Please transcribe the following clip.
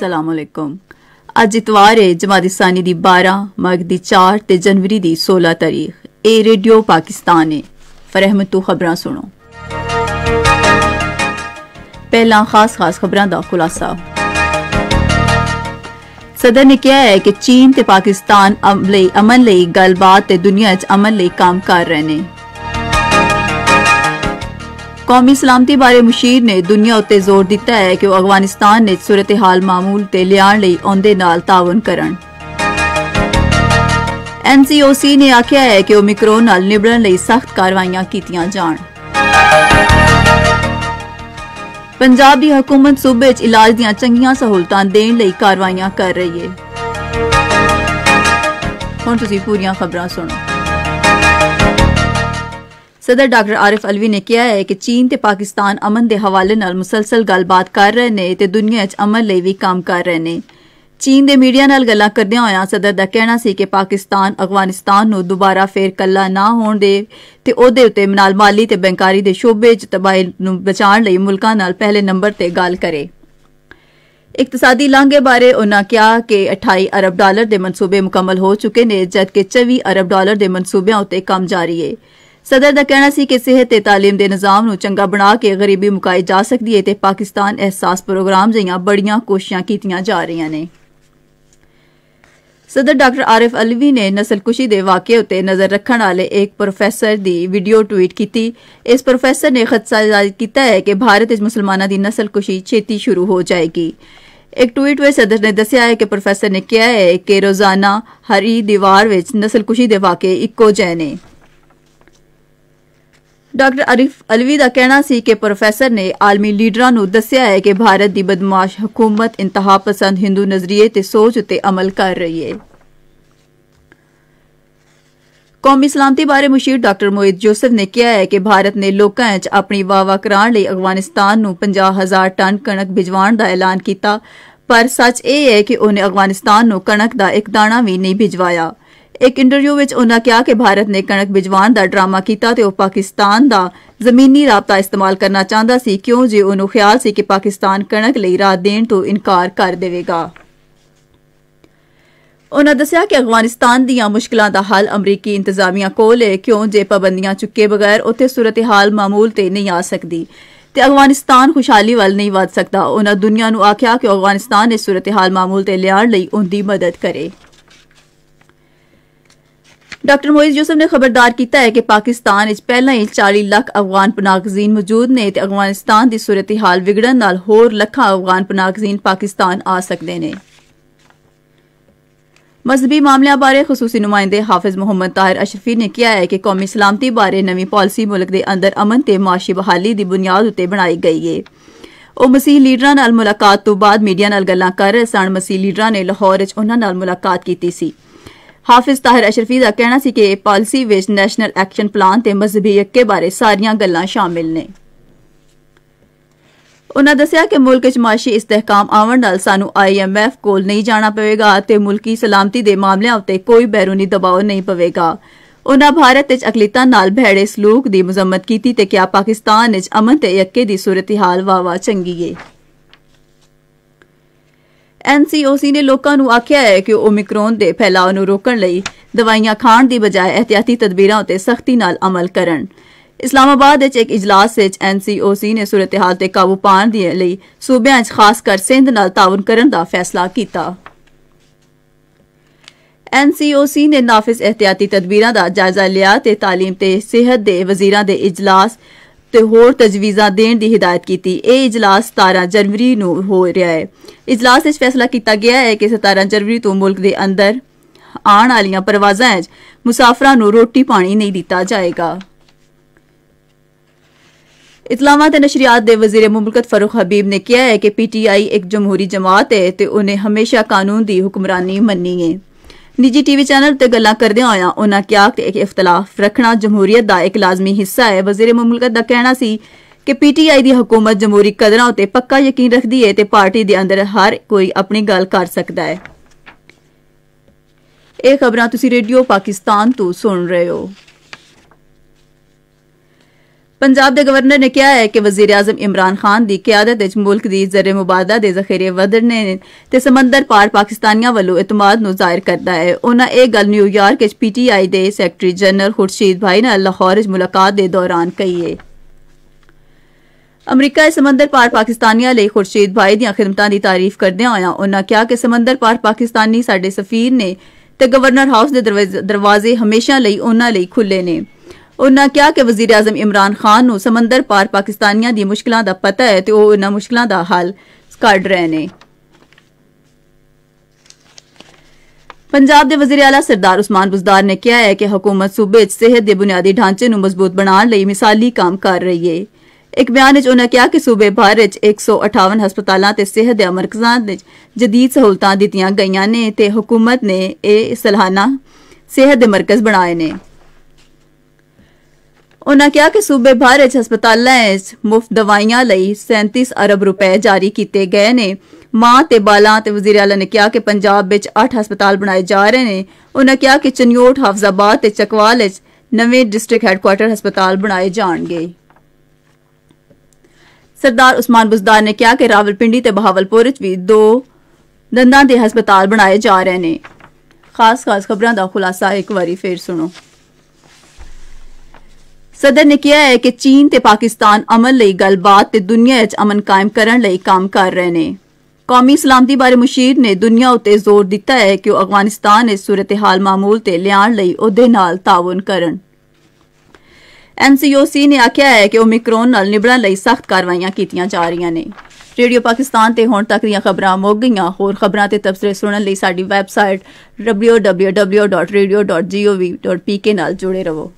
ਅਸਲਾਮ ਅਲੈਕਮ ਅੱਜ ਇਤਵਾਰ ਹੈ ਜਮਾਦੀ ਸਾਨੀ ਦੀ 12 ਮਗ ਦੀ 4 ਤੇ ਜਨਵਰੀ ਦੀ 16 ਤਾਰੀਖ ਇਹ ਰੇਡੀਓ ਪਾਕਿਸਤਾਨ ਹੈ ਫਰਹਿਮਤੂ ਖਬਰਾਂ ਸੁਣੋ ਪਹਿਲਾਂ ਖਾਸ-ਖਾਸ ਖਬਰਾਂ ਦਾ ਖੁਲਾਸਾ ਸਦਰ ਨੇ ਕਿਹਾ ਹੈ ਕਿ ਚੀਨ ਤੇ ਪਾਕਿਸਤਾਨ ਅਮਨ ਲਈ ਗੱਲਬਾਤ ਤੇ ਦੁਨੀਆ 'ਚ ਅਮਨ ਲਈ ਕੰਮ ਕਰ ਰਹੇ ਨੇ ਕੌਮੀ ਸਲਾਮਤੀ ਬਾਰੇ ਮੁਸ਼ੀਰ ਨੇ ਦੁਨੀਆ ਉੱਤੇ ਜ਼ੋਰ ਦਿੱਤਾ ਹੈ ਕਿ ਉਹ ਅਫਗਾਨਿਸਤਾਨ ਨੇ ਸੂਰਤ-ਏ-ਹਾਲ ਮਾਮੂਲ ਤੇ ਲਿਆਉਣ ਲਈ ਉਹਦੇ ਨਾਲ ਤਾਵਨ ਕਰਨ। ਐਨਸੀਓਸੀ ਨੇ ਆਖਿਆ ਹੈ ਕਿ ਉਹ ਮਿਕਰੋਨ ਨਾਲ ਨਿਬੜਨ ਲਈ ਸਖਤ ਕਾਰਵਾਈਆਂ ਕੀਤੀਆਂ ਜਾਣ। ਪੰਜਾਬ ਦੀ ਹਕੂਮਤ ਸੂਬੇ 'ਚ ਇਲਾਜ ਦੀਆਂ ਚੰਗੀਆਂ ਸਹੂਲਤਾਂ ਦੇਣ ਲਈ ਕਾਰਵਾਈਆਂ ਕਰ ਰਹੀ ਹੈ। ਹੁਣ ਤੁਸੀਂ ਪੂਰੀਆਂ ਖਬਰਾਂ ਸੁਣੋ। सदर डॉक्टर आरिफ अलवी ने ਕਿਹਾ ਹੈ ਕਿ ਚੀਨ ਤੇ ਪਾਕਿਸਤਾਨ ਅਮਨ ਦੇ ਹਵਾਲੇ ਨਾਲ ਮੁਸਲਸਲ ਗੱਲਬਾਤ ਕਰ ਰਹੇ ਨੇ ਤੇ ਦੁਨੀਆ 'ਚ ਅਮਨ ਲਈ ਵੀ ਕੰਮ ਕਰ ਰਹੇ ਨੇ ਚੀਨ ਦੇ ਮੀਡੀਆ ਨਾਲ ਗੱਲਾਂ ਕਰਦਿਆਂ ਹੋਇਆਂ ਸਦਰ ਦਾ ਕਹਿਣਾ ਸੀ ਕਿ ਪਾਕਿਸਤਾਨ ਅਫਗਾਨਿਸਤਾਨ ਨੂੰ ਦੁਬਾਰਾ ਫੇਰ ਕੱਲਾ ਨਾ ਹੋਣ ਦੇ ਤੇ ਉਹਦੇ ਉੱਤੇ ਨਾਲ ਮਾਲੀ ਤੇ ਬੈਂਕਾਰੀ ਦੇ ਸ਼ੋਬੇ 'ਚ ਤਬਾਹੀ ਨੂੰ ਬਚਾਉਣ ਲਈ ਮੁਲਕਾਂ ਨਾਲ ਪਹਿਲੇ ਨੰਬਰ ਤੇ ਗੱਲ ਕਰੇ ਇਕਤਸਾਦੀ ਲਾਂਘੇ ਬਾਰੇ ਉਹਨਾਂ ਕਿਹਾ ਕਿ 28 ਅਰਬ ਡਾਲਰ ਦੇ ਮਨਸੂਬੇ ਮੁਕੰਮਲ ਹੋ ਚੁੱਕੇ ਨੇ ਜਦਕਿ 24 ਅਰਬ ਡਾਲਰ ਦੇ ਮਨਸੂਬਿਆਂ ਉੱਤੇ ਕੰਮ ਜਾਰੀ ਹੈ ਸਦਰ ਦਾ ਕਹਿਣਾ ਸੀ ਕਿ ਸਿਹਤ ਤੇ تعلیم ਦੇ ਨਿਜ਼ਾਮ ਨੂੰ ਚੰਗਾ ਬਣਾ ਕੇ ਗਰੀਬੀ ਮੁਕਾਈ ਜਾ ਸਕਦੀ ਹੈ ਤੇ ਪਾਕਿਸਤਾਨ ਅਹਿਸਾਸ ਪ੍ਰੋਗਰਾਮ ਜਿਹੀਆਂ ਬੜੀਆਂ ਕੋਸ਼ਿਸ਼ਾਂ ਕੀਤੀਆਂ ਜਾ ਰਹੀਆਂ ਨੇ ਸਦਰ ਡਾਕਟਰ ਆਰਿਫ ਅਲਵੀ ਨੇ ਨਸਲਕੁਸ਼ੀ ਦੇ ਵਾਕਿਏ ਉਤੇ ਨਜ਼ਰ ਰੱਖਣ ਵਾਲੇ ਇੱਕ ਪ੍ਰੋਫੈਸਰ ਦੀ ਵੀਡੀਓ ਟਵੀਟ ਕੀਤੀ ਇਸ ਪ੍ਰੋਫੈਸਰ ਨੇ ਖਤਸਾ ਕੀਤਾ ਹੈ ਕਿ ਭਾਰਤ ਵਿੱਚ ਮੁਸਲਮਾਨਾਂ ਦੀ ਨਸਲਕੁਸ਼ੀ ਛੇਤੀ ਸ਼ੁਰੂ ਹੋ ਜਾਏਗੀ ਇੱਕ ਟਵੀਟ ਵਿੱਚ ਸਦਰ ਨੇ ਦੱਸਿਆ ਹੈ ਕਿ ਪ੍ਰੋਫੈਸਰ ਨੇ ਕਿਹਾ ਹੈ ਕਿ ਰੋਜ਼ਾਨਾ ਹਰੀ ਦੀਵਾਰ ਵਿੱਚ ਨਸਲਕੁਸ਼ੀ ਦੇ ਵਾਕਿਏ ਇੱਕੋ ਜਿਹੇ ਨੇ ਡਾਕਟਰ ਅਰੀਫ ਅਲਵੀ ਦਾ ਕਹਿਣਾ ਸੀ ਕਿ ਪ੍ਰੋਫੈਸਰ ਨੇ ਆਲਮੀ ਲੀਡਰਾਂ ਨੂੰ ਦੱਸਿਆ ਹੈ ਕਿ ਭਾਰਤ ਦੀ ਬਦਮਾਸ਼ ਹਕੂਮਤ ਇੰਤਹਾ ਪਸੰਦ ਹਿੰਦੂ ਨਜ਼ਰੀਏ ਤੇ ਸੋਚ ਉਤੇ ਅਮਲ ਕਰ ਰਹੀ ਹੈ ਕੌਮੀ ਸਲਾਮਤੀ ਬਾਰੇ ਮੁਸ਼ੀਰ ਡਾਕਟਰ ਮੋਇਦ ਜੋਸਫ ਨੇ ਕਿਹਾ ਹੈ ਕਿ ਭਾਰਤ ਨੇ ਲੋਕਾਂ 'ਚ ਆਪਣੀ ਵਾਵਾ ਕਰਾਉਣ ਲਈ ਅਫਗਾਨਿਸਤਾਨ ਨੂੰ 50000 ਟਨ ਕਣਕ ਭਿਜਵਾਉਣ ਦਾ ਐਲਾਨ ਕੀਤਾ ਪਰ ਸੱਚ ਇਹ ਹੈ ਕਿ ਉਹਨੇ ਅਫਗਾਨਿਸਤਾਨ ਨੂੰ ਕਣਕ ਦਾ ਇੱਕ ਦਾਣਾ ਵੀ ਨਹੀਂ ਭਿਜਵਾਇਆ एक इंटरव्यू विच उन्होंने कहा कि भारत ने कणक बिजवान का ड्रामा किया तो पाकिस्तान का जमीनी राबता इस्तेमाल करना चाहता है क्यों जो उन्होंने ख्याल से कि पाकिस्तान कणक राह देने तो इनकार कर देगा उन्होंने दसिया कि अफगानिस्तान दशकल का हल अमरीकी इंतजामिया को क्यों जे पाबंदियां चुके बगैर उत्थे सूरत हाल मामूल से नहीं आ सकती तो अफगानिस्तान खुशहाली वाल नहीं बद सकता उन्होंने दुनिया को आख्या कि अफगानिस्तान ने सूरत हाल मामूल से लिया उनकी मदद करे डॉक्टर मोइज यूसुफ ने खबरदार किया है कि पाकिस्तान पहला ही चाली लख अफगान पनागजीन मौजूद ने अफगानिस्तान की सूरत हाल विगड़न होर लख अफगान पनाकजीन पाकिस्तान आ सकते ने मजहबी मामलों बारे खसूसी नुमाइंदे हाफिज मोहम्मद ताहिर अशरफी ने कहा है कि कौमी सलामती बारे नवी पॉलिसी मुल्क के अंदर अमन से माशी बहाली की बुनियाद उ बनाई गई है वह मसीह लीडर मुलाकात तो बाद मीडिया गल कर रहे सन मसीह लीडर ने लाहौर उन्होंने मुलाकात की थी ਹਾਫਿਜ਼ ਤਾਹਿਰ ਅਸ਼ਰਫੀ ਦਾ ਕਹਿਣਾ ਸੀ ਕਿ ਪਾਲਿਸੀ ਵਿੱਚ ਨੈਸ਼ਨਲ ਐਕਸ਼ਨ ਪਲਾਨ ਤੇ ਮਜ਼ਬੀ ਇੱਕੇ ਬਾਰੇ ਸਾਰੀਆਂ ਗੱਲਾਂ ਸ਼ਾਮਿਲ ਨੇ ਉਹਨਾਂ ਦੱਸਿਆ ਕਿ ਮੁਲਕ ਵਿੱਚ ਮਾਸ਼ੀ ਇਸਤਿਹਕਾਮ ਆਉਣ ਨਾਲ ਸਾਨੂੰ ਆਈਐਮਐਫ ਕੋਲ ਨਹੀਂ ਜਾਣਾ ਪਵੇਗਾ ਤੇ ਮੁਲਕੀ ਸਲਾਮਤੀ ਦੇ ਮਾਮਲਿਆਂ ਉੱਤੇ ਕੋਈ ਬੈਰੂਨੀ ਦਬਾਅ ਨਹੀਂ ਪਵੇਗਾ ਉਹਨਾਂ ਭਾਰਤ ਵਿੱਚ ਅਕਲੀਤਾ ਨਾਲ ਭੈੜੇ ਸਲੂਕ ਦੀ ਮਜ਼ਮਤ ਕੀਤੀ ਤੇ ਕਿਹਾ ਪਾਕਿਸਤਾਨ ਵਿੱਚ ਅਮਨ ਤੇ ਇੱਕੇ ਦੀ ਸੂਰਤ ਹਾਲ ਵਾਵਾ ਚੰਗੀ ਏ ਐਨਸੀਓਸੀ ਨੇ ਲੋਕਾਂ ਨੂੰ ਆਖਿਆ ਹੈ ਕਿ ਓਮਿਕਰੋਨ ਦੇ ਫੈਲਾਅ ਨੂੰ ਰੋਕਣ ਲਈ ਦਵਾਈਆਂ ਖਾਣ ਦੀ ਬਜਾਏ ਇhtiyati ਤਦਬੀਰਾਂ ਉਤੇ ਸਖਤੀ ਨਾਲ ਅਮਲ ਕਰਨ ਇਸਲਾਮਾਬਾਦ ਵਿੱਚ ਇੱਕ ਇਜਲਾਸ ਵਿੱਚ ਐਨਸੀਓਸੀ ਨੇ ਸੂਰਤ ਤੇ ਕਾਬੂ ਪਾਣ ਦੇ ਲਈ ਸੂਬਿਆਂ 'ਚ ਖਾਸ ਕਰ ਸਿੰਧ ਨਾਲ ਤਾਵਨ ਕਰਨ ਦਾ ਫੈਸਲਾ ਕੀਤਾ। ਐਨਸੀਓਸੀ ਨੇ ਨਾਫਿਸ ਇhtiyati ਤਦਬੀਰਾਂ ਦਾ ਜਾਇਜ਼ਾ ਲਿਆ ਤੇ تعلیم ਤੇ ਸਿਹਤ ਦੇ ਵਜ਼ੀਰਾਂ ਦੇ ਇਜਲਾਸ ਤੇ ਹੋਰ ਤਜਵੀਜ਼ਾਂ ਦੇਣ ਦੀ ਹਦਾਇਤ ਕੀਤੀ ਇਹ ਇਜਲਾਸ 17 ਜਨਵਰੀ ਨੂੰ ਹੋ ਰਿਹਾ ਹੈ ਇਜਲਾਸ ਵਿੱਚ ਫੈਸਲਾ ਕੀਤਾ ਗਿਆ ਹੈ ਕਿ 17 ਜਨਵਰੀ ਤੋਂ ਮੁਲਕ ਦੇ ਅੰਦਰ ਆਉਣ ਵਾਲੀਆਂ ਪਰਵਾਜ਼ਾਂ ਵਿੱਚ ਮੁਸਾਫਰਾਂ ਨੂੰ ਰੋਟੀ ਪਾਣੀ ਨਹੀਂ ਦਿੱਤਾ ਜਾਏਗਾ इतलावात नशरियात के वजीर मुमलकत फरूख हबीब ने किया है कि पी टी आई एक जमहूरी जमात है तो उन्हें हमेशा कानून की हुक्मरानी मनी है ਨਿੱਜੀ ਟੀਵੀ ਚੈਨਲ ਤੇ ਗੱਲਾਂ ਕਰਦੇ ਆਇਆ ਉਹਨਾਂ ਕਿਹਾ ਕਿ ਇੱਕ ਇਖਤਲਾਫ ਰੱਖਣਾ ਜਮਹੂਰੀਅਤ ਦਾ ਇੱਕ ਲਾਜ਼ਮੀ ਹਿੱਸਾ ਹੈ ਵਜ਼ੀਰ ਮਮਲਕਤ ਦਾ ਕਹਿਣਾ ਸੀ ਕਿ ਪੀਟੀਆਈ ਦੀ ਹਕੂਮਤ ਜਮਹੂਰੀ ਕਦਰਾਂ ਉਤੇ ਪੱਕਾ ਯਕੀਨ ਰੱਖਦੀ ਹੈ ਤੇ ਪਾਰਟੀ ਦੇ ਅੰਦਰ ਹਰ ਕੋਈ ਆਪਣੀ ਗੱਲ ਕਰ ਸਕਦਾ ਹੈ ਇਹ ਖਬਰਾਂ ਤੁਸੀਂ ਰੇਡੀਓ ਪਾਕਿਸਤਾਨ ਤੋਂ ਸੁਣ ਰਹੇ ਹੋ पंजाब के गवर्नर ने कहा है कि वजीर आजम इमरान खान की क्यादत मुल्क की जरे मुबादा के जखीरे वधने समंदर पार पाकिस्तानियों वालों इतमाद को जाहिर करता है उन्होंने यह गल न्यूयॉर्क पी टी आई के सैकटरी जनरल खुर्शीद भाई ने लाहौर मुलाकात के दौरान कही है अमरीका समंदर पार ਪਾਰ ਪਾਕਿਸਤਾਨੀਆਂ ਲਈ ਖੁਰਸ਼ੀਦ ਭਾਈ ਦੀਆਂ ਖਿਦਮਤਾਂ ਦੀ ਤਾਰੀਫ ਕਰਦਿਆਂ ਹੋਇਆਂ ਉਹਨਾਂ ਕਿਹਾ ਕਿ ਸਮੁੰਦਰ ਪਾਰ ਪਾਕਿਸਤਾਨੀ ਸਾਡੇ ਸਫੀਰ ਨੇ ਤੇ ਗਵਰਨਰ ਹਾਊਸ ਦੇ उन्होंने कहा कि वजीर आजम इमरान खान को समंदर पार पाकिस्तानिया दश्कल का पता है तो उन्होंने मुश्किल का हल कड़ रहे हैं पंजाब के वजी अला सरदार उस्मान बुजदार ने कहा है कि हकूमत सूबे सेहत के बुनियादी ढांचे मजबूत बनाने मिसाली काम कर रही है एक बयान उन्होंने कहा कि सूबे भर एक सौ अठावन हस्पता सेहत दया मरकजा जदीद सहूलत दिखाई गई ने हुकूमत ने यह सलाना सेहत मरकज बनाए ने ਉਨ੍ਹਾਂ ਕਿਹਾ ਕਿ ਸੂਬੇ ਭਰ ਵਿੱਚ ਹਸਪਤਾਲਾਂ 'ਚ ਮੁਫਤ ਦਵਾਈਆਂ ਲਈ 37 ਅਰਬ ਰੁਪਏ ਜਾਰੀ ਕੀਤੇ ਗਏ ਨੇ ਮਾਂ ਤੇ ਬਾਲਾਂ ਤੇ ਵਜ਼ੀਰ ਆਲਾ ਨੇ ਕਿਹਾ ਕਿ ਪੰਜਾਬ ਵਿੱਚ 8 ਹਸਪਤਾਲ ਬਣਾਏ ਜਾ ਰਹੇ ਨੇ ਉਨ੍ਹਾਂ ਕਿਹਾ ਕਿ ਚਨਿਓਟ ਹਾਫਜ਼ਾਬਾਦ ਤੇ ਚਕਵਾਲ 'ਚ ਨਵੇਂ ਡਿਸਟ੍ਰਿਕਟ ਹੈੱਡਕੁਆਰਟਰ ਹਸਪਤਾਲ ਬਣਾਏ ਜਾਣਗੇ सरदार उस्मान बुजदार ने कहा कि रावलपिंडी तो बहावलपुर भी दो दंदा के हस्पताल बनाए जा रहे हैं खास खास खबरों का खुलासा एक बार फिर सुनो सदर ने किया है कि चीन ते पाकिस्तान अमन लई गलबात ते दुनिया च अमन कायम करने लई काम कर रहे ने कौमी सलामती बारे मुशीर ने दुनिया उते जोर दिता है कि अफगानिस्तान इस सूरत हाल मामूल ते लियान लई ओदे नाल तावन करन एनसीओसी ने आख्या है कि ओमिक्रोन नाल निबड़न लई सख्त कार्रवाइयां कीतियां जा रही ने रेडियो पाकिस्तान ते हुण तक दीयां खबरां मुक गई होर खबरां ते तबसरे सुनने लई साडी website W W W dot radio dot G dot P नाल जुड़े रहो